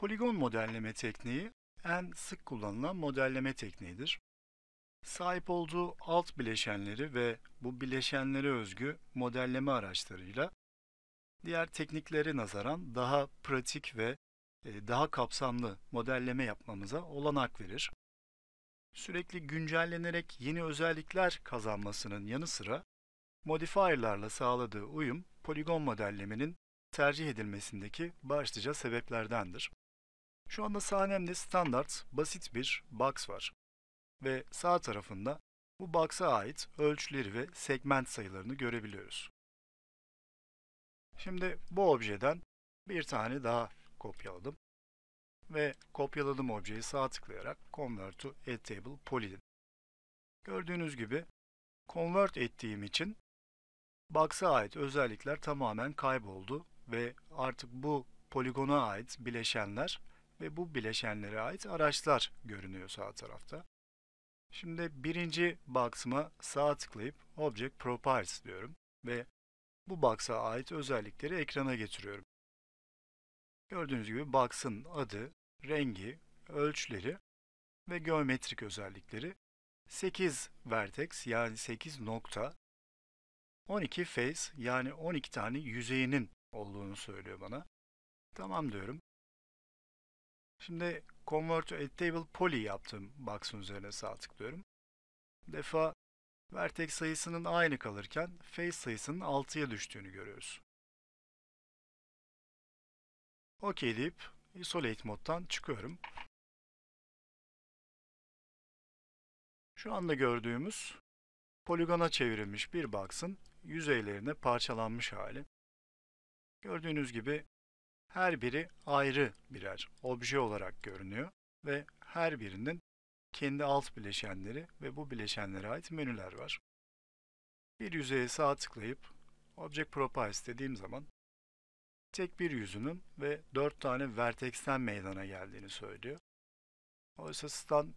Poligon modelleme tekniği en sık kullanılan modelleme tekniğidir. Sahip olduğu alt bileşenleri ve bu bileşenlere özgü modelleme araçlarıyla diğer tekniklere nazaran daha pratik ve e, daha kapsamlı modelleme yapmamıza olanak verir. Sürekli güncellenerek yeni özellikler kazanmasının yanı sıra modifierlarla sağladığı uyum poligon modellemenin tercih edilmesindeki başlıca sebeplerdendir. Şu anda sahnemde standart basit bir box var ve sağ tarafında bu box'a ait ölçüleri ve segment sayılarını görebiliyoruz. Şimdi bu objeden bir tane daha kopyaladım ve kopyaladığım objeyi sağ tıklayarak Convert to Add Table Poly'dim. Gördüğünüz gibi convert ettiğim için box'a ait özellikler tamamen kayboldu ve artık bu poligona ait bileşenler ve bu bileşenlere ait araçlar görünüyor sağ tarafta. Şimdi birinci box'ıma sağ tıklayıp Object Properties diyorum ve bu box'a ait özellikleri ekrana getiriyorum. Gördüğünüz gibi box'ın adı, rengi, ölçüleri ve geometrik özellikleri 8 vertex yani 8 nokta 12 face yani 12 tane yüzeyinin olduğunu söylüyor bana. Tamam diyorum Şimdi Convert to Editable Poly yaptığım box'un üzerine sağ tıklıyorum. defa vertex sayısının aynı kalırken face sayısının 6'ya düştüğünü görüyoruz. OK deyip Isolate moddan çıkıyorum. Şu anda gördüğümüz poligona çevrilmiş bir box'ın yüzeylerine parçalanmış hali. Gördüğünüz gibi her biri ayrı birer obje olarak görünüyor ve her birinin kendi alt bileşenleri ve bu bileşenlere ait menüler var. Bir yüzeye sağ tıklayıp Object Properties dediğim zaman tek bir yüzünün ve 4 tane vertexten meydana geldiğini söylüyor. Oysa Stan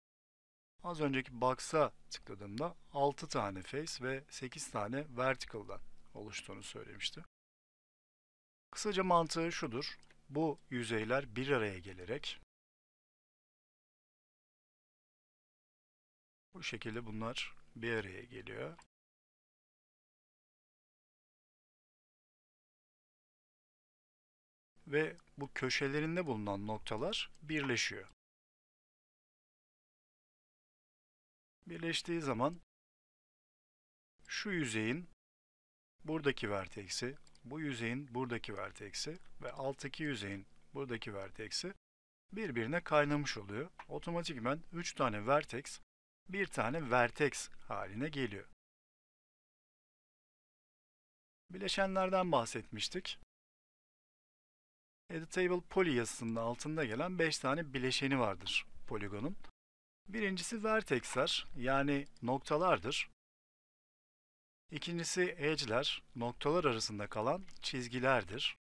az önceki box'a tıkladığımda 6 tane face ve 8 tane vertical'dan oluştuğunu söylemişti. Kısaca mantığı şudur. Bu yüzeyler bir araya gelerek bu şekilde bunlar bir araya geliyor. Ve bu köşelerinde bulunan noktalar birleşiyor. Birleştiği zaman şu yüzeyin buradaki verteksi bu yüzeyin buradaki verteksi ve alttaki yüzeyin buradaki verteksi birbirine kaynamış oluyor. Otomatikmen 3 tane vertex, bir tane vertex haline geliyor. Bileşenlerden bahsetmiştik. Editable poly yazısının altında gelen 5 tane bileşeni vardır poligonun. Birincisi vertexler yani noktalardır. İkincisi edge'ler, noktalar arasında kalan çizgilerdir.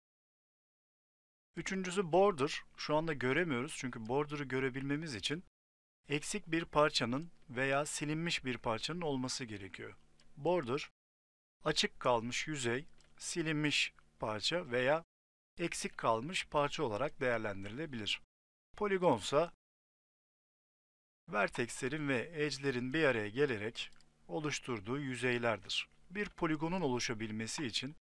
Üçüncüsü border. Şu anda göremiyoruz çünkü border'ı görebilmemiz için eksik bir parçanın veya silinmiş bir parçanın olması gerekiyor. Border, açık kalmış yüzey, silinmiş parça veya eksik kalmış parça olarak değerlendirilebilir. Poligonsa vertexlerin ve edge'lerin bir araya gelerek oluşturduğu yüzeylerdir bir poligonun oluşabilmesi için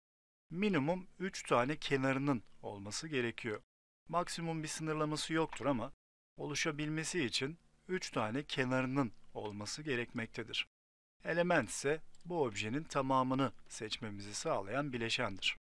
minimum 3 tane kenarının olması gerekiyor. Maksimum bir sınırlaması yoktur ama oluşabilmesi için 3 tane kenarının olması gerekmektedir. Element ise bu objenin tamamını seçmemizi sağlayan bileşendir.